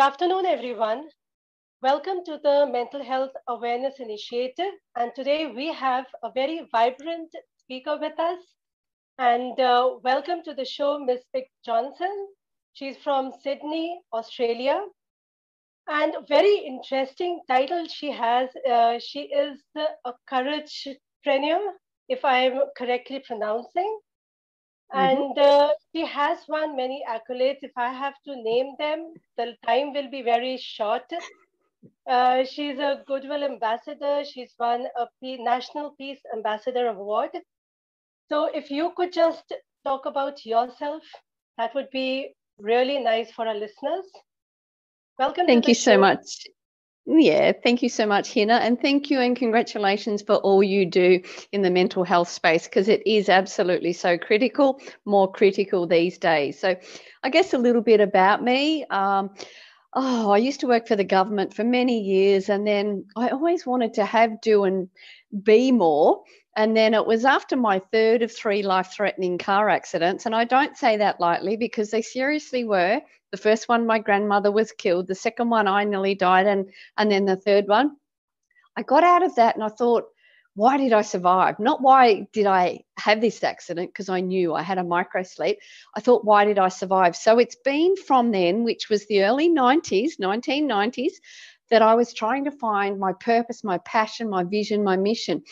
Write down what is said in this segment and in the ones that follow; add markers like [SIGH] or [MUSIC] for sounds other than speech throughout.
Good afternoon, everyone. Welcome to the Mental Health Awareness Initiative. And today we have a very vibrant speaker with us. And uh, welcome to the show, Ms. Vic Johnson. She's from Sydney, Australia. And very interesting title she has. Uh, she is the, a courage trainer, if I'm correctly pronouncing. Mm-hmm. and uh, she has won many accolades. If I have to name them, the time will be very short. Uh, she's a Goodwill Ambassador. She's won a P National Peace Ambassador Award. So if you could just talk about yourself, that would be really nice for our listeners. Welcome. Thank you show. so much. Yeah, thank you so much, Hina. And thank you and congratulations for all you do in the mental health space because it is absolutely so critical, more critical these days. So, I guess a little bit about me. Um, oh, I used to work for the government for many years, and then I always wanted to have, do, and be more. And then it was after my third of three life threatening car accidents. And I don't say that lightly because they seriously were the first one, my grandmother was killed. The second one, I nearly died. And, and then the third one, I got out of that and I thought, why did I survive? Not why did I have this accident, because I knew I had a micro sleep. I thought, why did I survive? So it's been from then, which was the early 90s, 1990s, that I was trying to find my purpose, my passion, my vision, my mission.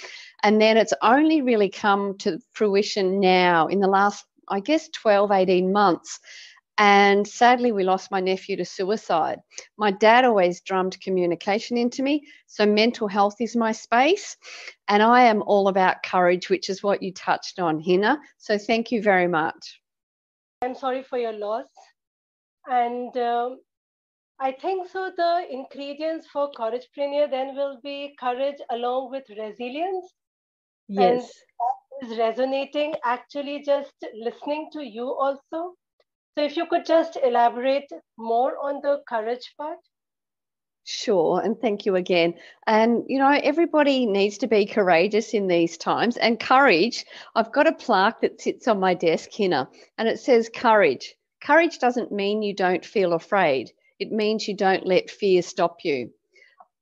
And then it's only really come to fruition now in the last, I guess, 12, 18 months and sadly, we lost my nephew to suicide. My dad always drummed communication into me. So, mental health is my space. And I am all about courage, which is what you touched on, Hina. So, thank you very much. I'm sorry for your loss. And um, I think so. The ingredients for couragepreneur then will be courage along with resilience. Yes. And that is resonating. Actually, just listening to you also so if you could just elaborate more on the courage part. Sure, and thank you again. And you know, everybody needs to be courageous in these times. And courage, I've got a plaque that sits on my desk here, and it says courage. Courage doesn't mean you don't feel afraid. It means you don't let fear stop you.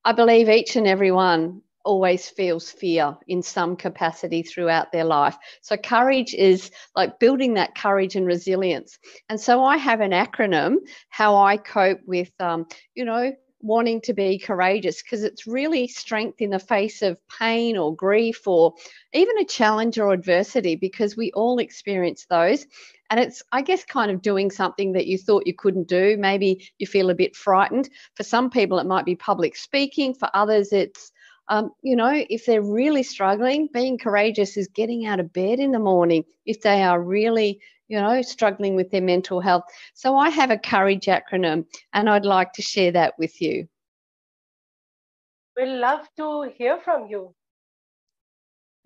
I believe each and every one always feels fear in some capacity throughout their life. So, courage is like building that courage and resilience. And so, I have an acronym how I cope with, um, you know, wanting to be courageous because it's really strength in the face of pain or grief or even a challenge or adversity because we all experience those and it's i guess kind of doing something that you thought you couldn't do maybe you feel a bit frightened for some people it might be public speaking for others it's um, you know, if they're really struggling, being courageous is getting out of bed in the morning. If they are really, you know, struggling with their mental health. So I have a courage acronym and I'd like to share that with you. we would love to hear from you.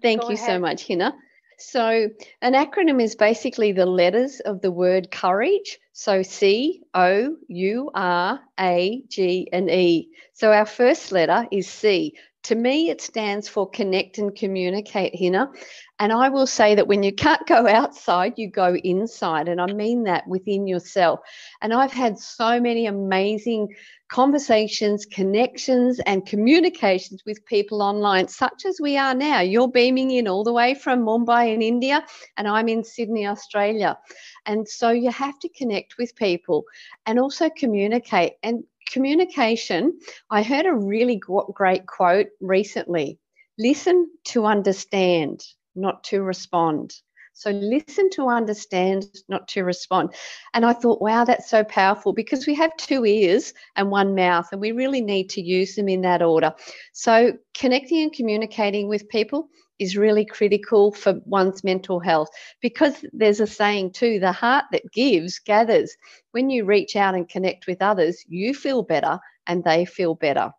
Thank Go you ahead. so much, Hina. So, an acronym is basically the letters of the word courage. So, C, O, U, R, A, G, and E. So, our first letter is C. To me, it stands for connect and communicate, Hina. And I will say that when you can't go outside, you go inside. And I mean that within yourself. And I've had so many amazing conversations, connections, and communications with people online, such as we are now. You're beaming in all the way from Mumbai in India, and I'm in Sydney, Australia. And so you have to connect with people and also communicate. And communication, I heard a really great quote recently listen to understand, not to respond. So listen to understand, not to respond. And I thought, wow, that's so powerful because we have two ears and one mouth, and we really need to use them in that order. So connecting and communicating with people is really critical for one's mental health because there's a saying too the heart that gives gathers. When you reach out and connect with others, you feel better and they feel better.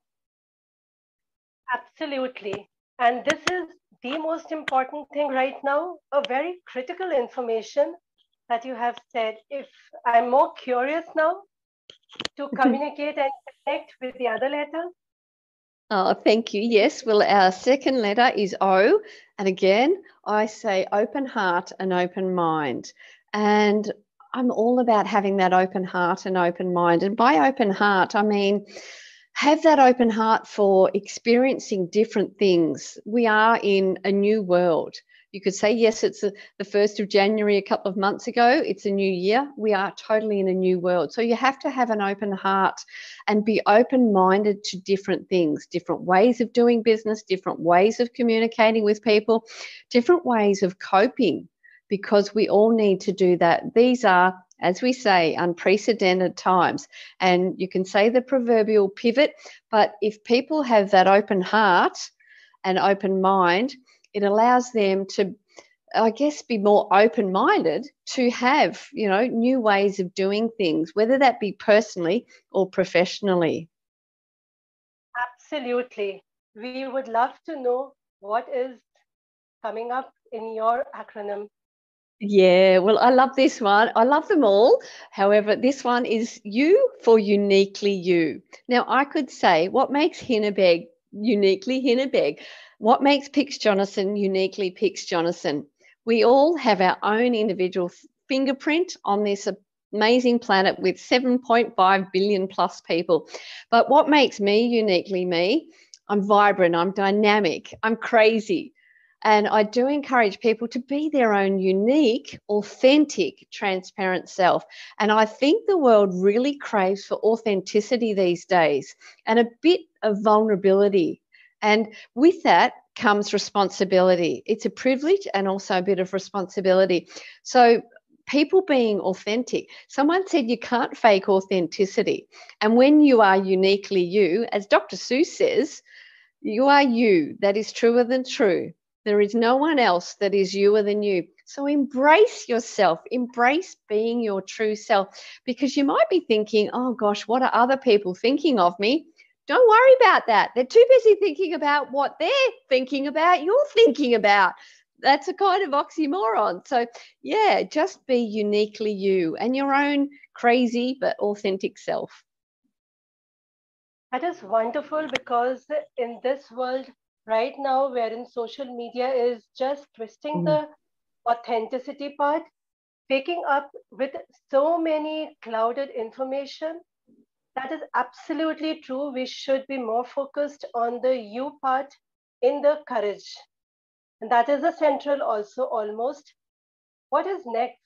Absolutely. And this is the most important thing right now a very critical information that you have said. If I'm more curious now to mm-hmm. communicate and connect with the other letters, Oh, thank you. Yes. Well, our second letter is O. And again, I say open heart and open mind. And I'm all about having that open heart and open mind. And by open heart, I mean, have that open heart for experiencing different things. We are in a new world you could say, yes, it's a, the 1st of January a couple of months ago. It's a new year. We are totally in a new world. So you have to have an open heart and be open minded to different things, different ways of doing business, different ways of communicating with people, different ways of coping, because we all need to do that. These are as we say, unprecedented times. And you can say the proverbial pivot, but if people have that open heart and open mind, it allows them to I guess, be more open minded to have, you know, new ways of doing things, whether that be personally or professionally. Absolutely. We would love to know what is coming up in your acronym. Yeah, well, I love this one. I love them all. However, this one is you for uniquely you. Now, I could say, what makes Hinnebeg uniquely Hinnebeg? What makes Pix Jonathan uniquely Pix Jonathan? We all have our own individual fingerprint on this amazing planet with 7.5 billion plus people. But what makes me uniquely me? I'm vibrant, I'm dynamic, I'm crazy. And I do encourage people to be their own unique, authentic, transparent self. And I think the world really craves for authenticity these days and a bit of vulnerability and with that comes responsibility. It's a privilege and also a bit of responsibility. So people being authentic. Someone said you can't fake authenticity. And when you are uniquely you, as Dr. Sue says, you are you. That is truer than true. There is no one else that is youer than you. So embrace yourself, embrace being your true self, because you might be thinking, oh gosh, what are other people thinking of me? Don't worry about that. They're too busy thinking about what they're thinking about, you're thinking about. That's a kind of oxymoron. So, yeah, just be uniquely you and your own crazy but authentic self. That is wonderful because in this world right now, wherein social media is just twisting mm. the authenticity part, picking up with so many clouded information that is absolutely true. We should be more focused on the you part in the courage. And that is the central also almost. What is next?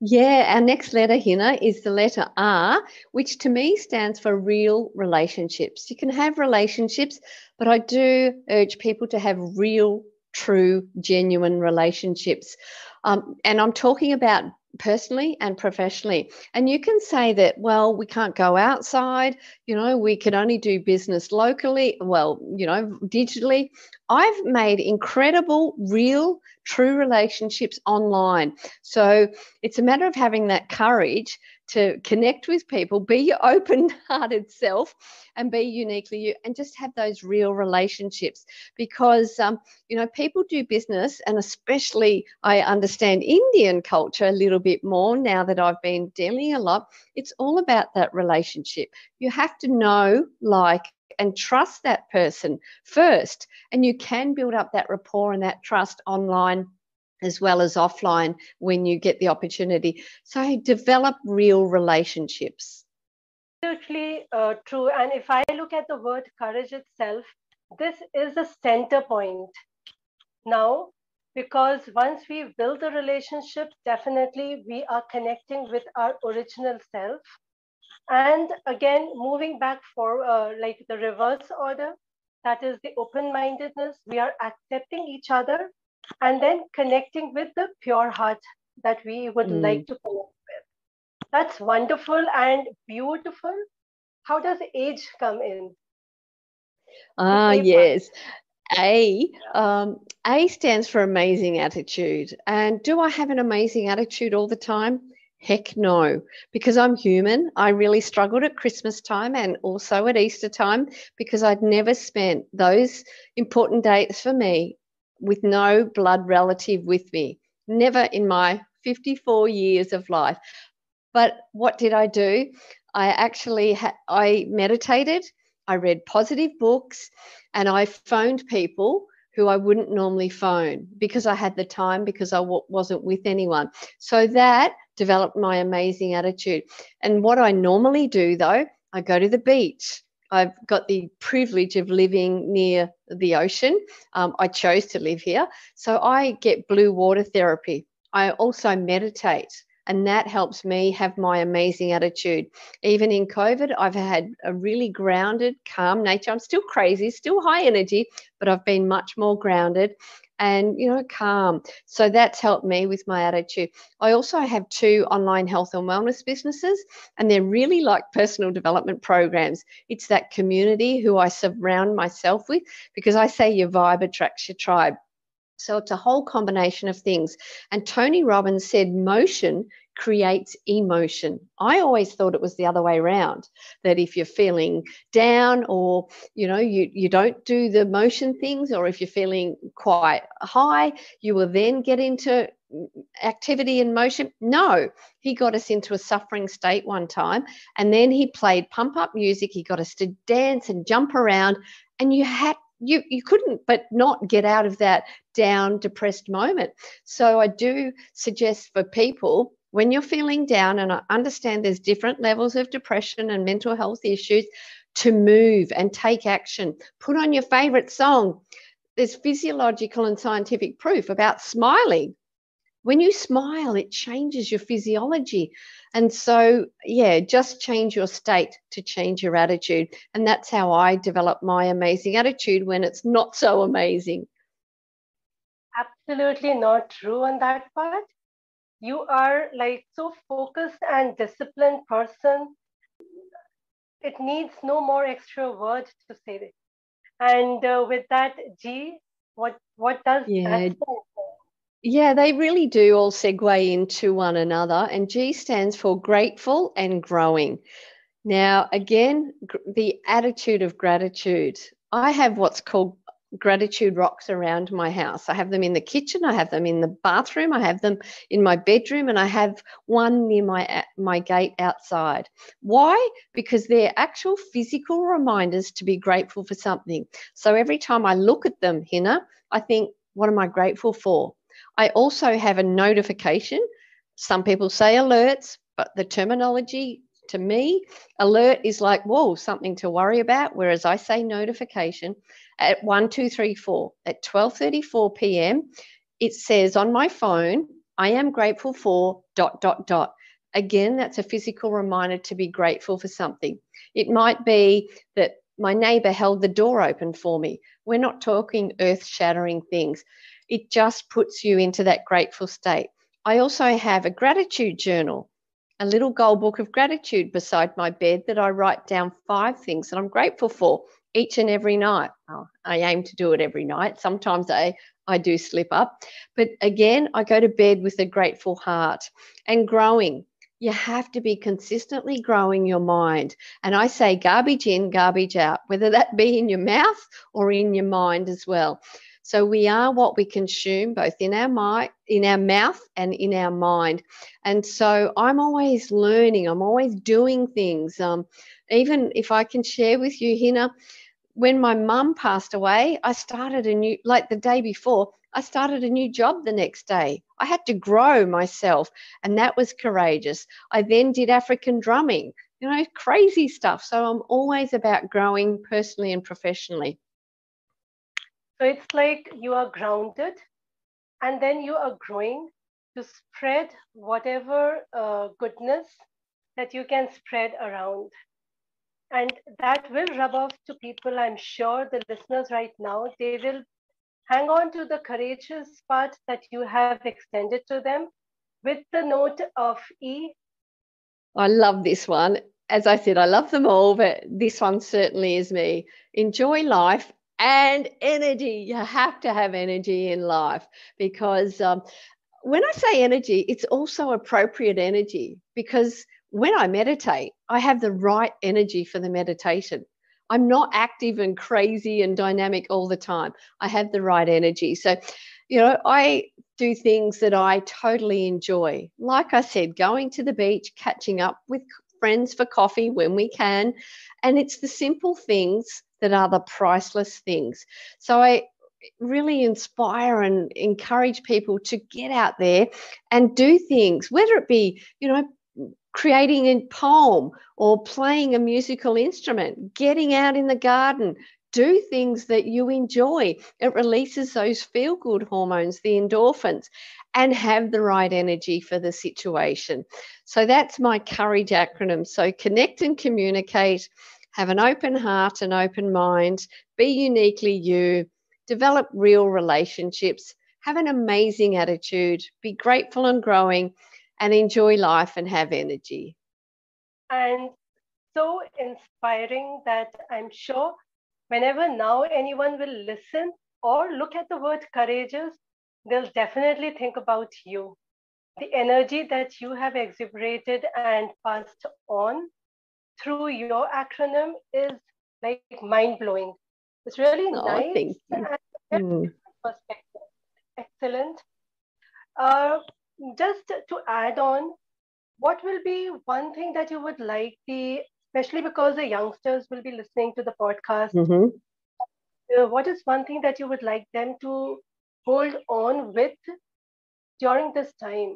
Yeah, our next letter, Hina, is the letter R, which to me stands for real relationships. You can have relationships, but I do urge people to have real true, genuine relationships. Um, and I'm talking about personally and professionally. And you can say that, well, we can't go outside, you know, we can only do business locally, well, you know, digitally. I've made incredible, real, true relationships online. So it's a matter of having that courage to connect with people, be your open hearted self, and be uniquely you, and just have those real relationships. Because, um, you know, people do business, and especially I understand Indian culture a little bit more now that I've been dealing a lot. It's all about that relationship. You have to know, like, and trust that person first, and you can build up that rapport and that trust online as well as offline when you get the opportunity. So develop real relationships. Absolutely uh, true. And if I look at the word courage itself, this is the center point now because once we build the relationship, definitely we are connecting with our original self. And again, moving back for uh, like the reverse order, that is the open mindedness. We are accepting each other and then connecting with the pure heart that we would mm. like to connect with. That's wonderful and beautiful. How does age come in? Ah, yes. A um, A stands for amazing attitude. And do I have an amazing attitude all the time? Heck no, because I'm human. I really struggled at Christmas time and also at Easter time because I'd never spent those important dates for me with no blood relative with me, never in my 54 years of life. But what did I do? I actually ha- I meditated, I read positive books, and I phoned people who I wouldn't normally phone because I had the time because I w- wasn't with anyone. So that developed my amazing attitude. And what I normally do though, I go to the beach I've got the privilege of living near the ocean. Um, I chose to live here. So I get blue water therapy. I also meditate, and that helps me have my amazing attitude. Even in COVID, I've had a really grounded, calm nature. I'm still crazy, still high energy, but I've been much more grounded and you know calm so that's helped me with my attitude i also have two online health and wellness businesses and they're really like personal development programs it's that community who i surround myself with because i say your vibe attracts your tribe so it's a whole combination of things and tony robbins said motion creates emotion. I always thought it was the other way around that if you're feeling down or you know you you don't do the motion things or if you're feeling quite high, you will then get into activity and motion. No, he got us into a suffering state one time and then he played pump up music, he got us to dance and jump around and you had you you couldn't but not get out of that down depressed moment so i do suggest for people when you're feeling down, and I understand there's different levels of depression and mental health issues, to move and take action. Put on your favorite song. There's physiological and scientific proof about smiling. When you smile, it changes your physiology. And so, yeah, just change your state to change your attitude. And that's how I develop my amazing attitude when it's not so amazing. Absolutely not true on that part you are like so focused and disciplined person it needs no more extra words to say it and uh, with that g what what does yeah. yeah, they really do all segue into one another. And G stands for grateful and growing. Now, again, gr- the attitude of gratitude. I have what's called gratitude rocks around my house. I have them in the kitchen, I have them in the bathroom, I have them in my bedroom, and I have one near my my gate outside. Why? Because they're actual physical reminders to be grateful for something. So every time I look at them, Hina, I think, what am I grateful for? I also have a notification. Some people say alerts, but the terminology to me, alert is like, whoa, something to worry about. Whereas I say notification at 1234 at 1234 p.m. It says on my phone, I am grateful for dot dot dot. Again, that's a physical reminder to be grateful for something. It might be that my neighbor held the door open for me. We're not talking earth shattering things. It just puts you into that grateful state. I also have a gratitude journal a little gold book of gratitude beside my bed that I write down five things that I'm grateful for each and every night. Oh, I aim to do it every night. Sometimes I, I do slip up. But again, I go to bed with a grateful heart and growing. You have to be consistently growing your mind. And I say garbage in, garbage out, whether that be in your mouth or in your mind as well. So we are what we consume both in our mind, in our mouth and in our mind. And so I'm always learning, I'm always doing things. Um, even if I can share with you, Hina, when my mum passed away, I started a new, like the day before, I started a new job the next day. I had to grow myself, and that was courageous. I then did African drumming, you know, crazy stuff. So I'm always about growing personally and professionally. So it's like you are grounded and then you are growing to spread whatever uh, goodness that you can spread around. And that will rub off to people, I'm sure, the listeners right now. They will hang on to the courageous part that you have extended to them with the note of E. I love this one. As I said, I love them all, but this one certainly is me. Enjoy life and energy. You have to have energy in life because um, when I say energy, it's also appropriate energy because when I meditate, I have the right energy for the meditation. I'm not active and crazy and dynamic all the time. I have the right energy. So, you know, I do things that I totally enjoy. Like I said, going to the beach, catching up with friends for coffee when we can. And it's the simple things that are the priceless things. So I really inspire and encourage people to get out there and do things, whether it be, you know, creating a poem or playing a musical instrument, getting out in the garden, do things that you enjoy. It releases those feel good hormones, the endorphins, and have the right energy for the situation. So that's my courage acronym. So connect and communicate, have an open heart and open mind, be uniquely you, develop real relationships, have an amazing attitude, be grateful and growing, and enjoy life and have energy. And so inspiring that I'm sure whenever now anyone will listen or look at the word courageous, they'll definitely think about you. The energy that you have exhibited and passed on through your acronym is like mind blowing. It's really oh, nice. Thank hmm. you. Perspective. Excellent. Uh, just to add on, what will be one thing that you would like the, especially because the youngsters will be listening to the podcast, mm-hmm. uh, what is one thing that you would like them to hold on with during this time?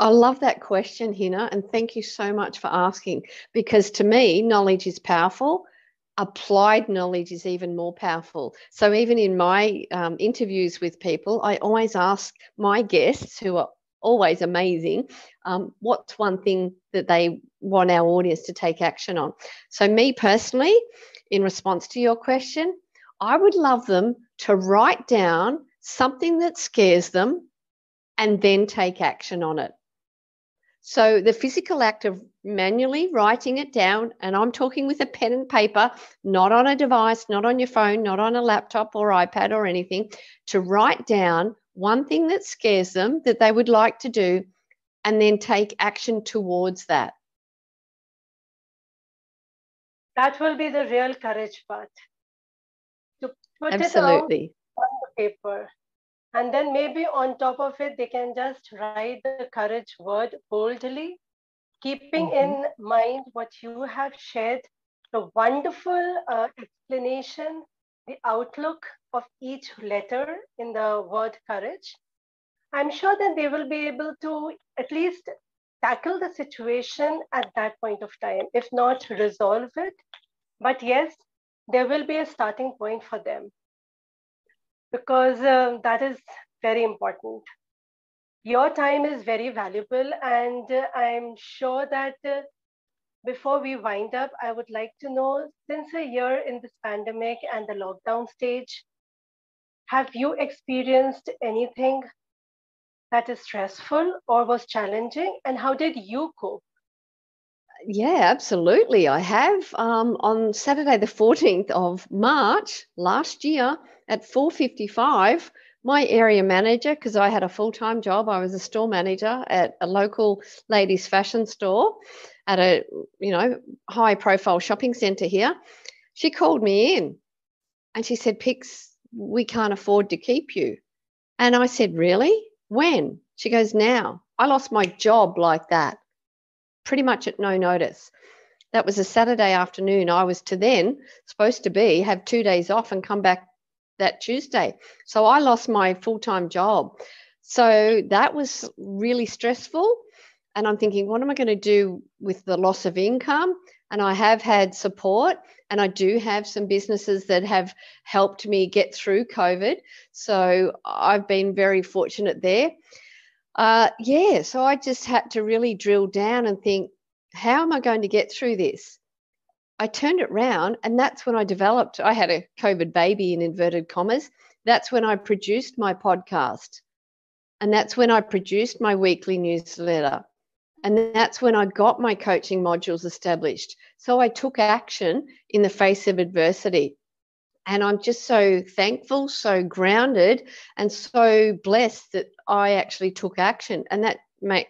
I love that question, Hina, and thank you so much for asking because to me, knowledge is powerful. Applied knowledge is even more powerful. So, even in my um, interviews with people, I always ask my guests, who are always amazing, um, what's one thing that they want our audience to take action on? So, me personally, in response to your question, I would love them to write down something that scares them and then take action on it. So the physical act of manually writing it down, and I'm talking with a pen and paper, not on a device, not on your phone, not on a laptop or iPad or anything, to write down one thing that scares them that they would like to do and then take action towards that. That will be the real courage part. To put Absolutely. it on paper and then maybe on top of it, they can just write the courage word boldly, keeping mm -hmm. in mind what you have shared, the wonderful uh, explanation, the outlook of each letter in the word courage. I'm sure that they will be able to at least tackle the situation at that point of time, if not resolve it. But yes, there will be a starting point for them because uh, that is very important. Your time is very valuable, and uh, I'm sure that uh, before we wind up, I would like to know since a year in this pandemic and the lockdown stage, have you experienced anything that is stressful or was challenging, and how did you cope? Yeah, absolutely. I have um, on Saturday the 14th of March last year at 4:55. My area manager, because I had a full-time job, I was a store manager at a local ladies' fashion store at a you know high-profile shopping centre here. She called me in, and she said, "Pix, we can't afford to keep you." And I said, "Really? When?" She goes, "Now." I lost my job like that pretty much at no notice. That was a Saturday afternoon. I was to then supposed to be have two days off and come back that Tuesday. So I lost my full time job. So that was really stressful. And I'm thinking, what am I going to do with the loss of income? And I have had support, and I do have some businesses that have helped me get through COVID. So I've been very fortunate there. Uh, yeah, so I just had to really drill down and think, how am I going to get through this? I turned it round, and that's when I developed. I had a COVID baby in inverted commas. That's when I produced my podcast. And that's when I produced my weekly newsletter. And that's when I got my coaching modules established. So I took action in the face of adversity. And I'm just so thankful, so grounded, and so blessed that I actually took action. And that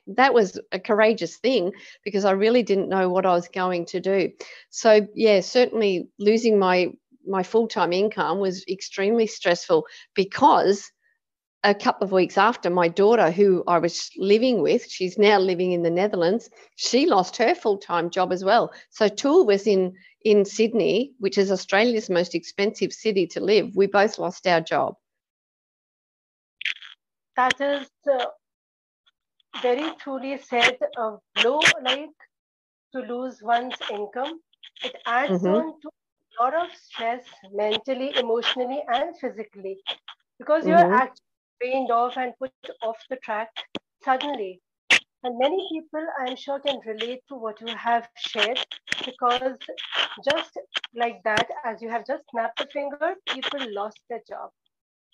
that was a courageous thing because I really didn't know what I was going to do. So yeah, certainly losing my my full-time income was extremely stressful because a couple of weeks after, my daughter, who I was living with, she's now living in the Netherlands, she lost her full time job as well. So Tool was in, in Sydney, which is Australia's most expensive city to live. We both lost our job. That is uh, very truly said A blow like to lose one's income. It adds mm-hmm. on to a lot of stress mentally, emotionally, and physically because you're mm-hmm. actually weaned off and put off the track suddenly. And many people, I'm sure, can relate to what you have shared because just like that, as you have just snapped the finger, people lost their job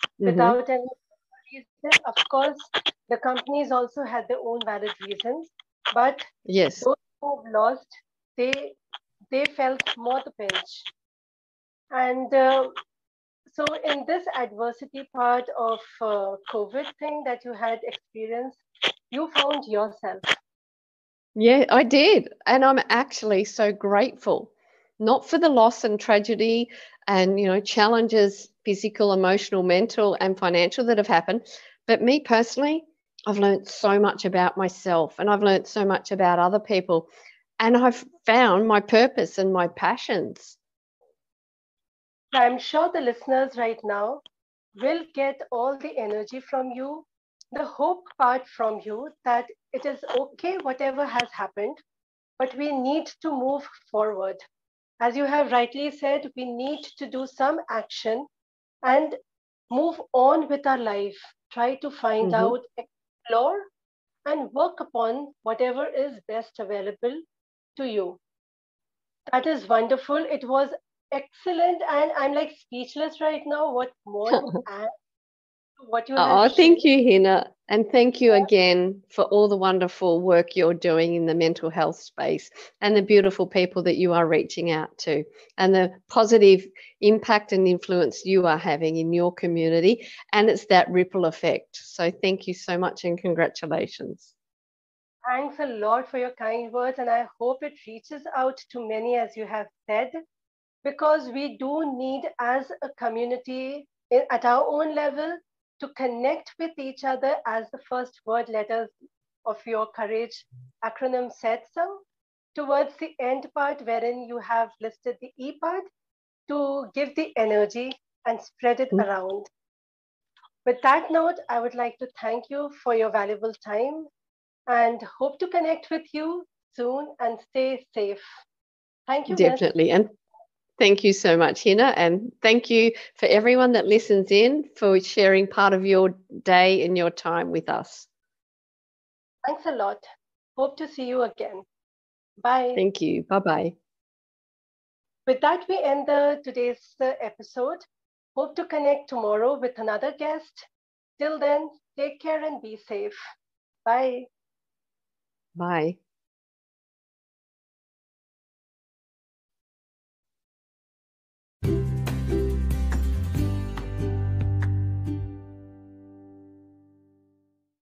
mm-hmm. without any reason. Of course, the companies also had their own valid reasons, but yes, those who lost, they they felt more the pinch. And uh, so in this adversity part of uh, COVID thing that you had experienced, you found yourself. Yeah, I did. And I'm actually so grateful, not for the loss and tragedy and, you know, challenges, physical, emotional, mental, and financial that have happened, but me personally, I've learned so much about myself and I've learned so much about other people. And I've found my purpose and my passions. I'm sure the listeners right now will get all the energy from you, the hope part from you that it is okay, whatever has happened, but we need to move forward. As you have rightly said, we need to do some action and move on with our life. Try to find mm-hmm. out, explore, and work upon whatever is best available to you. That is wonderful. It was excellent and i'm like speechless right now what more [LAUGHS] what you oh, oh thank you hina and thank you again for all the wonderful work you're doing in the mental health space and the beautiful people that you are reaching out to and the positive impact and influence you are having in your community and it's that ripple effect so thank you so much and congratulations thanks a lot for your kind words and i hope it reaches out to many as you have said because we do need as a community at our own level to connect with each other as the first word letters of your courage acronym said so towards the end part wherein you have listed the e part to give the energy and spread it around with that note i would like to thank you for your valuable time and hope to connect with you soon and stay safe thank you definitely and Thank you so much, Hina. And thank you for everyone that listens in for sharing part of your day and your time with us. Thanks a lot. Hope to see you again. Bye. Thank you. Bye bye. With that, we end the, today's uh, episode. Hope to connect tomorrow with another guest. Till then, take care and be safe. Bye. Bye.